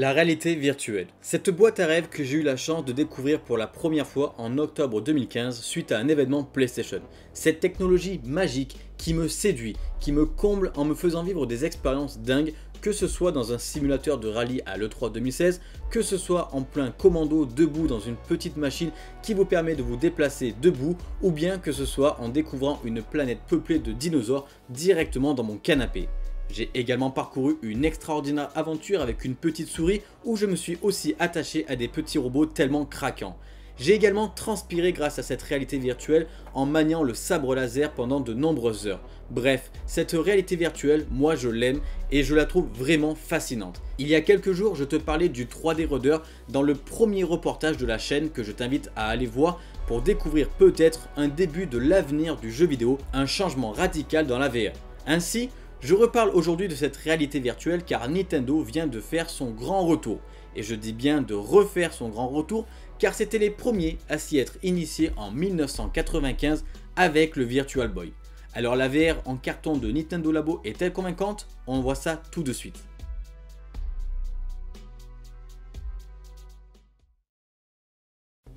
La réalité virtuelle. Cette boîte à rêves que j'ai eu la chance de découvrir pour la première fois en octobre 2015 suite à un événement PlayStation. Cette technologie magique qui me séduit, qui me comble en me faisant vivre des expériences dingues que ce soit dans un simulateur de rallye à l'E3 2016, que ce soit en plein commando debout dans une petite machine qui vous permet de vous déplacer debout, ou bien que ce soit en découvrant une planète peuplée de dinosaures directement dans mon canapé. J'ai également parcouru une extraordinaire aventure avec une petite souris où je me suis aussi attaché à des petits robots tellement craquants. J'ai également transpiré grâce à cette réalité virtuelle en maniant le sabre laser pendant de nombreuses heures. Bref, cette réalité virtuelle, moi je l'aime et je la trouve vraiment fascinante. Il y a quelques jours, je te parlais du 3D Rodeur dans le premier reportage de la chaîne que je t'invite à aller voir pour découvrir peut-être un début de l'avenir du jeu vidéo, un changement radical dans la VR. Ainsi, je reparle aujourd'hui de cette réalité virtuelle car Nintendo vient de faire son grand retour. Et je dis bien de refaire son grand retour car c'était les premiers à s'y être initiés en 1995 avec le Virtual Boy. Alors la VR en carton de Nintendo Labo est-elle convaincante On voit ça tout de suite.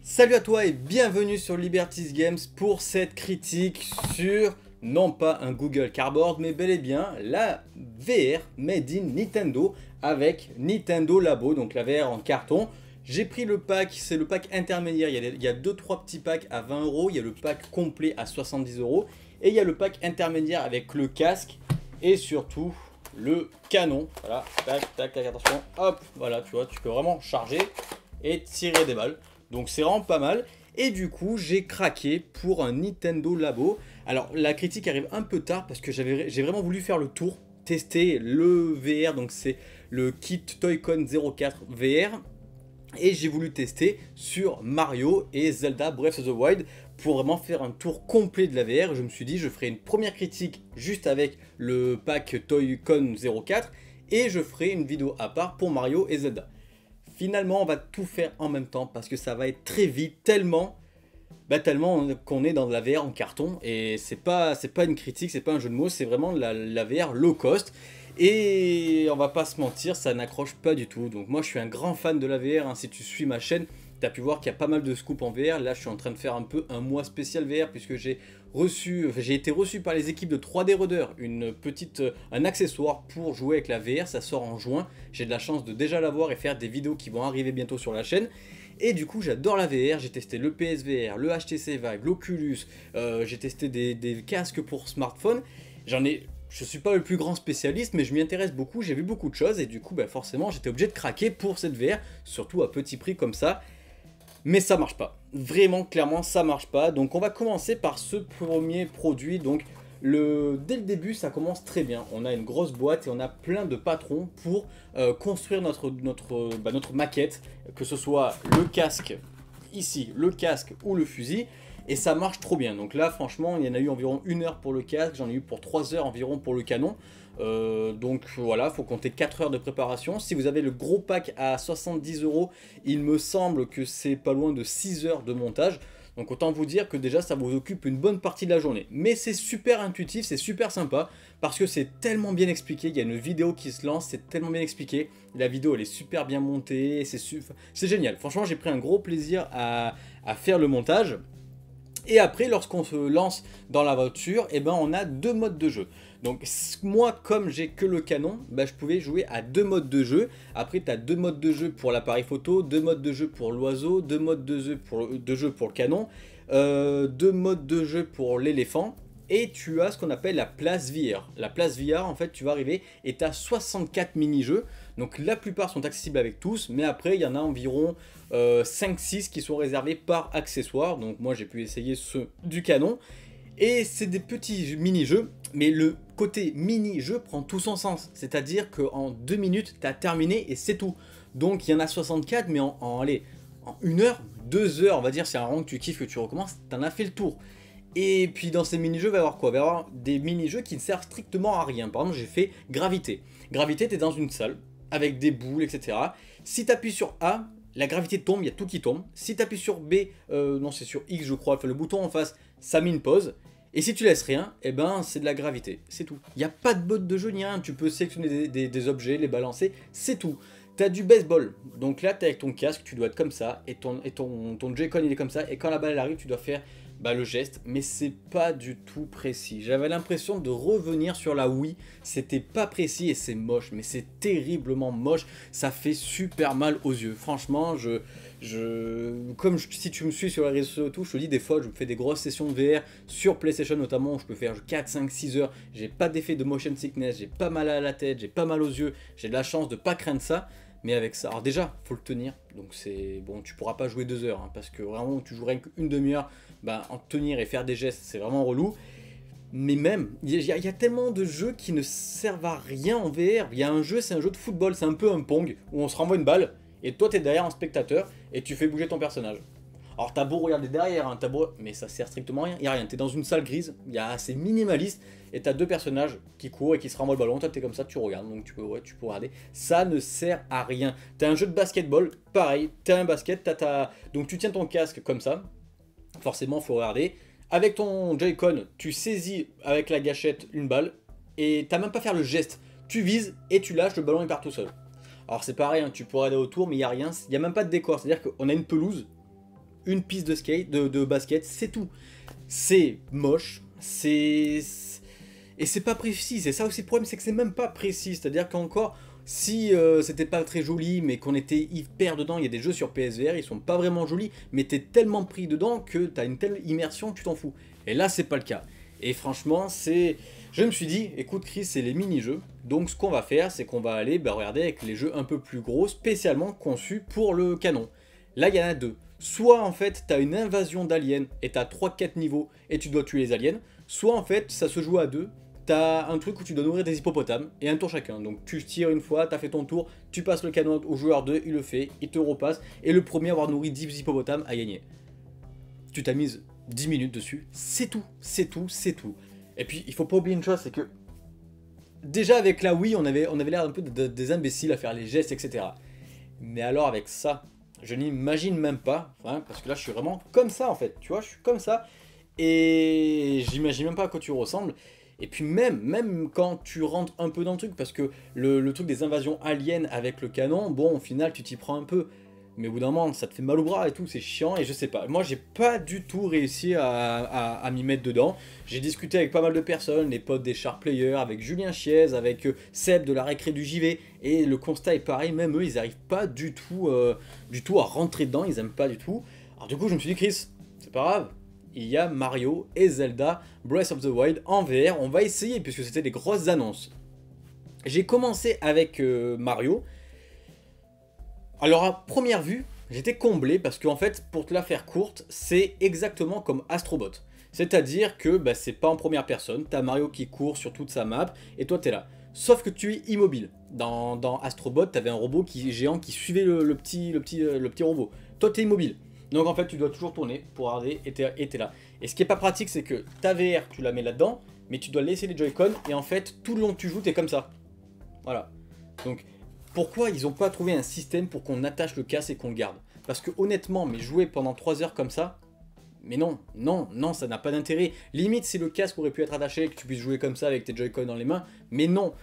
Salut à toi et bienvenue sur Liberties Games pour cette critique sur non pas un Google Cardboard, mais bel et bien la VR made in Nintendo avec Nintendo Labo, donc la VR en carton. J'ai pris le pack, c'est le pack intermédiaire, il y a 2-3 petits packs à 20 euros, il y a le pack complet à 70 euros, et il y a le pack intermédiaire avec le casque et surtout le canon. Voilà, tac, tac, tac, attention, hop, voilà, tu vois, tu peux vraiment charger et tirer des balles. Donc c'est vraiment pas mal. Et du coup, j'ai craqué pour un Nintendo Labo. Alors, la critique arrive un peu tard parce que j'ai vraiment voulu faire le tour, tester le VR. Donc, c'est le kit Toycon 04 VR. Et j'ai voulu tester sur Mario et Zelda Breath of the Wild pour vraiment faire un tour complet de la VR. Je me suis dit, je ferai une première critique juste avec le pack Toycon 04 et je ferai une vidéo à part pour Mario et Zelda finalement, on va tout faire en même temps parce que ça va être très vite, tellement, bah, tellement qu'on est dans de la VR en carton. Et c'est pas, pas une critique, c'est pas un jeu de mots, c'est vraiment de la, VR low cost. Et on va pas se mentir, ça n'accroche pas du tout. Donc moi, je suis un grand fan de la VR. si tu suis ma chaîne, tu as pu voir qu'il y a pas mal de scoops en VR. Là, je suis en train de faire un peu un mois spécial VR puisque j'ai reçu, j'ai été reçu par les équipes de 3D Rodeur, une petite, euh, un accessoire pour jouer avec la VR. Ça sort en juin. J'ai de la chance de déjà l'avoir et faire des vidéos qui vont arriver bientôt sur la chaîne. Et du coup, j'adore la VR. J'ai testé le PSVR, le HTC Vive, l'Oculus. Euh, j'ai testé des, casques pour smartphone. J'en ai, je suis pas le plus grand spécialiste, mais je m'y intéresse beaucoup, j'ai vu beaucoup de choses, et du coup, bah, forcément, j'étais obligé de craquer pour cette VR, surtout à petit prix comme ça mais ça marche pas. Vraiment, clairement, ça marche pas. Donc on va commencer par ce premier produit. Donc le... dès le début, ça commence très bien. On a une grosse boîte et on a plein de patrons pour euh, construire notre, notre, bah, notre maquette, que ce soit le casque ici, le casque ou le fusil et ça marche trop bien. Donc là, franchement, il y en a eu environ une heure pour le casque, j'en ai eu pour 3 heures environ pour le canon. Euh, donc voilà, faut compter 4 heures de préparation. Si vous avez le gros pack à 70 euros, il me semble que c'est pas loin de 6 heures de montage. Donc autant vous dire que déjà ça vous occupe une bonne partie de la journée. Mais c'est super intuitif, c'est super sympa, parce que c'est tellement bien expliqué, il y a une vidéo qui se lance, c'est tellement bien expliqué, la vidéo elle est super bien montée, c'est génial. Franchement j'ai pris un gros plaisir à, à faire le montage. Et après, lorsqu'on se lance dans la voiture, eh ben, on a deux modes de jeu. Donc moi, comme j'ai que le canon, ben, je pouvais jouer à deux modes de jeu. Après, tu as deux modes de jeu pour l'appareil photo, deux modes de jeu pour l'oiseau, deux modes de jeu pour euh, le, canon, euh, deux modes de jeu pour l'éléphant. Et tu as ce qu'on appelle la place VR. La place VR, en fait, tu vas arriver et tu as 64 mini-jeux. Donc la plupart sont accessibles avec tous, mais après il y en a environ 5-6 euh, qui sont réservés par accessoire. Donc moi j'ai pu essayer ceux du canon. Et c'est des petits mini-jeux, mais le côté mini-jeu prend tout son sens. C'est-à-dire qu'en 2 minutes, tu as terminé et c'est tout. Donc il y en a 64, mais en, en 1 heure, 2 heures, on va dire, c'est un rang que tu kiffes, que tu recommences, t'en as fait le tour. Et puis dans ces mini-jeux, il va y avoir quoi Il va y avoir des mini-jeux qui ne servent strictement à rien. Par exemple, j'ai fait Gravité. Gravité, t'es dans une salle, avec des boules, etc. Si tu appuies sur A, la gravité tombe, il y a tout qui tombe. Si tu appuies sur B, euh, non c'est sur X je crois, enfin, le bouton en face, ça met une pause. Et si tu laisses rien, eh ben c'est de la gravité, c'est tout. Il n'y a pas de bottes de jeu tu peux sélectionner des objets, les balancer, c'est tout. T'as du baseball, donc là t'es avec ton casque, tu dois être comme ça, et ton, et ton, ton con il est comme ça, et quand la balle arrive, tu dois faire bah, le geste, mais c'est pas du tout précis. J'avais l'impression de revenir sur la Wii, c'était pas précis et c'est moche, mais c'est terriblement moche, ça fait super mal aux yeux. Franchement, je, comme si tu me suis sur les réseaux sociaux je te dis des fois, je me fais des grosses sessions de VR sur PlayStation notamment, où je peux faire 4, 5, 6 heures, j'ai pas d'effet de motion sickness, j'ai pas mal à la tête, j'ai pas mal aux yeux, j'ai de la chance de pas craindre ça. Mais avec ça, alors déjà, faut le tenir. Donc c'est bon, tu pourras pas jouer deux heures hein, parce que vraiment, tu jouerais qu'une demi-heure. Bah, en tenir et faire des gestes, c'est vraiment relou. Mais même, il y, a tellement de jeux qui ne servent à rien en VR. Il y a un jeu, c'est un jeu de football, c'est un peu un pong où on se renvoie une balle et toi tu es derrière en spectateur et tu fais bouger ton personnage. Alors as beau regarder derrière, un hein, t'as mais ça sert strictement à rien. Il a rien. es dans une salle grise, il y a assez minimaliste, et t'as deux personnages qui courent et qui se renvoient le ballon. Toi t'es comme ça, tu regardes, donc tu peux, ouais, tu peux regarder. Ça ne sert à rien. as un jeu de basketball, pareil. T'es un basket, donc tu tiens ton casque comme ça. Forcément, faut regarder. Avec ton Joy-Con, tu saisis avec la gâchette une balle et t'as même pas faire le geste. Tu vises et tu lâches, le ballon il part tout seul. Alors c'est pareil, hein, tu pourrais aller autour, mais il n'y a rien, il n'y a même pas de décor. C'est-à-dire qu'on a une pelouse, une piste de skate, de, basket, c'est tout. C'est moche, c'est... Et c'est pas précis, c'est ça aussi le problème, c'est que c'est même pas précis. C'est-à-dire qu'encore, si euh, c'était pas très joli, mais qu'on était hyper dedans, il y a des jeux sur PSVR, ils sont pas vraiment jolis, mais t'es tellement pris dedans que t'as une telle immersion que tu t'en fous. Et là, c'est pas le cas. Et franchement, c'est... Je me suis dit, écoute Chris, c'est les mini-jeux. Donc ce qu'on va faire, c'est qu'on va aller bah, regarder avec les jeux un peu plus gros, spécialement conçus pour le canon. Là, il y en a deux. Soit en fait, t'as une invasion d'aliens et t'as 3-4 niveaux et tu dois tuer les aliens. Soit en fait, ça se joue à deux. T'as un truc où tu dois nourrir des hippopotames et un tour chacun. Donc tu tires une fois, t'as fait ton tour, tu passes le canon au joueur 2, il le fait, il te repasse et le premier à avoir nourri 10 hippopotames a gagné. Tu t'as mise 10 minutes dessus, c'est tout, c'est tout, c'est tout. Et puis, il faut pas oublier une chose, c'est que déjà avec la Wii, on avait, on avait l'air un peu des imbéciles à faire les gestes, etc. Mais alors avec ça, je n'imagine même pas, hein, parce que là je suis vraiment comme ça en fait, tu vois, je suis comme ça, et j'imagine même pas à quoi tu ressembles. Et puis même, même quand tu rentres un peu dans le truc, parce que le, le truc des invasions aliens avec le canon, bon au final tu t'y prends un peu mais au bout d'un moment, ça te fait mal au bras et tout, c'est chiant, et je sais pas. Moi, j'ai pas du tout réussi à, m'y mettre dedans. J'ai discuté avec pas mal de personnes, les potes des Sharp Players, avec Julien Chiez, avec euh, Seb de la récré du JV, et le constat est pareil, même eux, ils arrivent pas du tout, euh, du tout à rentrer dedans, ils aiment pas du tout. Alors du coup, je me suis dit, Chris, c'est pas grave, il y a Mario et Zelda Breath of the Wild en VR, on va essayer, puisque c'était des grosses annonces. J'ai commencé avec euh, Mario, alors à première vue, j'étais comblé parce qu'en fait, pour te la faire courte, c'est exactement comme Astrobot. C'est-à-dire que bah, c'est pas en première personne, t'as Mario qui court sur toute sa map et toi t'es là. Sauf que tu es immobile. Dans, dans Astrobot, t'avais un robot qui, géant qui suivait le, petit, le, petit, euh, le petit robot. Toi t'es immobile. Donc en fait, tu dois toujours tourner pour arriver et t'es là. Et ce qui est pas pratique, c'est que ta VR, tu la mets là-dedans, mais tu dois laisser les Joy-Con et en fait, tout le long que tu joues, t'es comme ça. Voilà. Donc pourquoi ils n'ont pas trouvé un système pour qu'on attache le casque et qu'on le garde Parce que honnêtement, mais jouer pendant 3 heures comme ça, mais non, non, non, ça n'a pas d'intérêt. Limite, si le casque aurait pu être attaché, que tu puisses jouer comme ça avec tes Joy-Con dans les mains, mais non,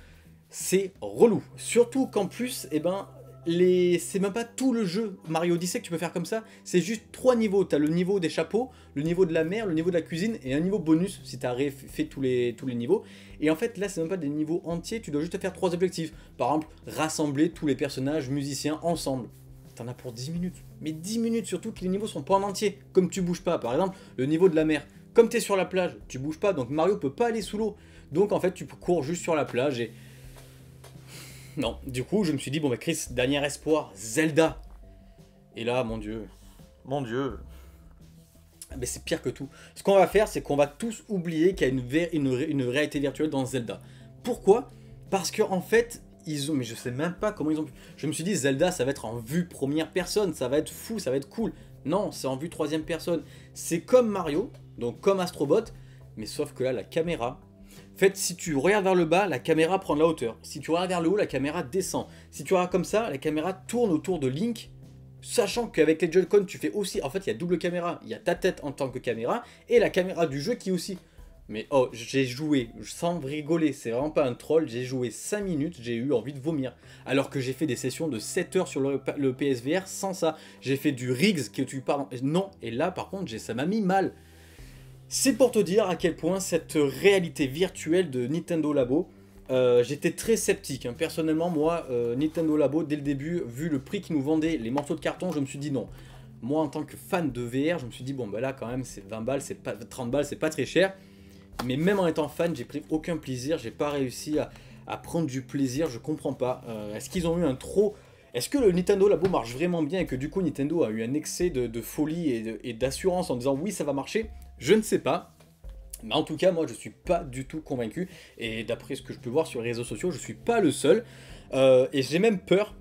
c'est relou. Surtout qu'en plus, eh ben, c'est même pas tout le jeu Mario Odyssey que tu peux faire comme ça, c'est juste trois niveaux. t'as le niveau des chapeaux, le niveau de la mer, le niveau de la cuisine et un niveau bonus si tu fait tous les, tous les niveaux. Et en fait, là, c'est même pas des niveaux entiers, tu dois juste faire trois objectifs. Par exemple, rassembler tous les personnages musiciens ensemble. T'en as pour 10 minutes. Mais 10 minutes surtout que les niveaux sont pas en entier, comme tu bouges pas. Par exemple, le niveau de la mer. Comme tu es sur la plage, tu bouges pas, donc Mario peut pas aller sous l'eau. Donc en fait, tu cours juste sur la plage et non. Du coup, je me suis dit, bon, mais bah, Chris, dernier espoir, Zelda. Et là, mon Dieu. Mon Dieu. Mais c'est pire que tout. Ce qu'on va faire, c'est qu'on va tous oublier qu'il y a une, une, réalité virtuelle dans Zelda. Pourquoi Parce que en fait, ils ont. Mais je sais même pas comment ils ont pu. Je me suis dit, Zelda, ça va être en vue première personne, ça va être fou, ça va être cool. Non, c'est en vue troisième personne. C'est comme Mario, donc comme Astrobot, mais sauf que là, la caméra, en fait, si tu regardes vers le bas, la caméra prend la hauteur. Si tu regardes vers le haut, la caméra descend. Si tu regardes comme ça, la caméra tourne autour de Link, sachant qu'avec les Joy-Con, tu fais aussi... En fait, il y a double caméra. Il y a ta tête en tant que caméra et la caméra du jeu qui aussi... Mais oh, j'ai joué, sans rigoler, c'est vraiment pas un troll, j'ai joué 5 minutes, j'ai eu envie de vomir. Alors que j'ai fait des sessions de 7 heures sur le, PSVR sans ça. J'ai fait du rigs, que tu parles... Non, et là par contre, ça m'a mis mal. C'est pour te dire à quel point cette réalité virtuelle de Nintendo Labo, euh, j'étais très sceptique. Hein. Personnellement, moi, euh, Nintendo Labo, dès le début, vu le prix qu'ils nous vendaient, les morceaux de carton, je me suis dit non. Moi, en tant que fan de VR, je me suis dit, bon, bah là, quand même, c'est 20 balles, c'est pas 30 balles, c'est pas très cher. Mais même en étant fan, j'ai pris aucun plaisir, j'ai pas réussi à, prendre du plaisir, je comprends pas. Euh, est-ce qu'ils ont eu un trop... Est-ce que le Nintendo Labo marche vraiment bien et que du coup Nintendo a eu un excès de folie et d'assurance en disant oui ça va marcher je ne sais pas. Mais en tout cas, moi, je ne suis pas du tout convaincu. Et d'après ce que je peux voir sur les réseaux sociaux, je ne suis pas le seul. Euh, et j'ai même peur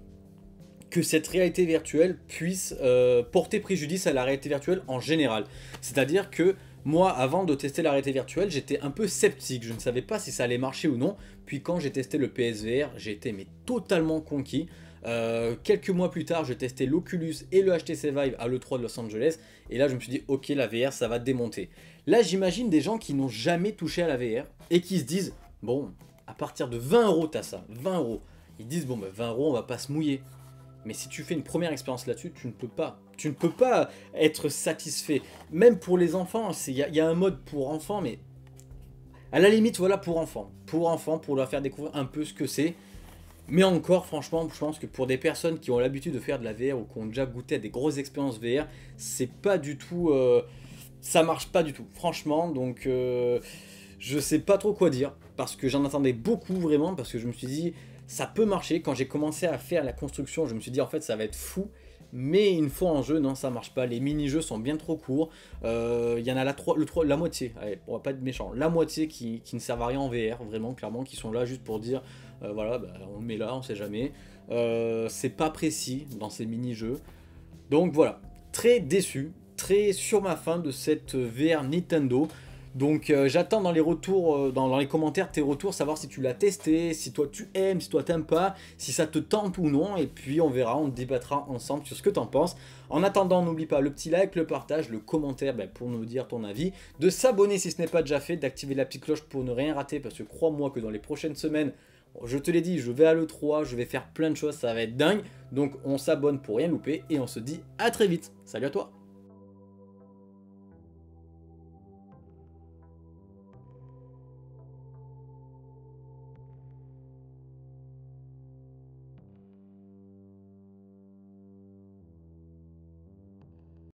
que cette réalité virtuelle puisse euh, porter préjudice à la réalité virtuelle en général. C'est-à-dire que moi, avant de tester la réalité virtuelle, j'étais un peu sceptique. Je ne savais pas si ça allait marcher ou non. Puis quand j'ai testé le PSVR, j'étais mais totalement conquis. Euh, quelques mois plus tard, je testais l'Oculus et le HTC Vive à l'E3 de Los Angeles, et là je me suis dit, ok, la VR, ça va démonter. Là, j'imagine des gens qui n'ont jamais touché à la VR, et qui se disent, bon, à partir de 20 euros, t'as ça, 20 euros. Ils disent, bon, ben bah, 20 euros, on va pas se mouiller. Mais si tu fais une première expérience là-dessus, tu ne peux pas. Tu ne peux pas être satisfait. Même pour les enfants, il y, a un mode pour enfants, mais à la limite, voilà, pour enfants. Pour enfants, pour leur faire découvrir un peu ce que c'est. Mais encore, franchement, je pense que pour des personnes qui ont l'habitude de faire de la VR ou qui ont déjà goûté à des grosses expériences VR, c'est pas du tout. Euh, ça marche pas du tout, franchement. Donc, euh, je sais pas trop quoi dire parce que j'en attendais beaucoup vraiment parce que je me suis dit ça peut marcher. Quand j'ai commencé à faire la construction, je me suis dit en fait ça va être fou. Mais une fois en jeu, non, ça marche pas. Les mini-jeux sont bien trop courts. Euh, il y en a la, 3, le la moitié, allez, on va pas être méchant, la moitié qui, qui ne servent à rien en VR, vraiment, clairement, qui sont là juste pour dire euh, voilà, bah, on le met là, on sait jamais. Euh, c'est pas précis dans ces mini-jeux. Donc voilà, très déçu, très sur ma fin de cette VR Nintendo. Donc euh, j'attends dans les retours, dans, les commentaires tes retours, savoir si tu l'as testé, si toi tu aimes, si toi t'aimes pas, si ça te tente ou non, et puis on verra, on débattra ensemble sur ce que tu en penses. En attendant, n'oublie pas le petit like, le partage, le commentaire bah, pour nous dire ton avis, de s'abonner si ce n'est pas déjà fait, d'activer la petite cloche pour ne rien rater, parce que crois-moi que dans les prochaines semaines, je te l'ai dit, je vais à l'E3, je vais faire plein de choses, ça va être dingue. Donc on s'abonne pour rien louper et on se dit à très vite. Salut à toi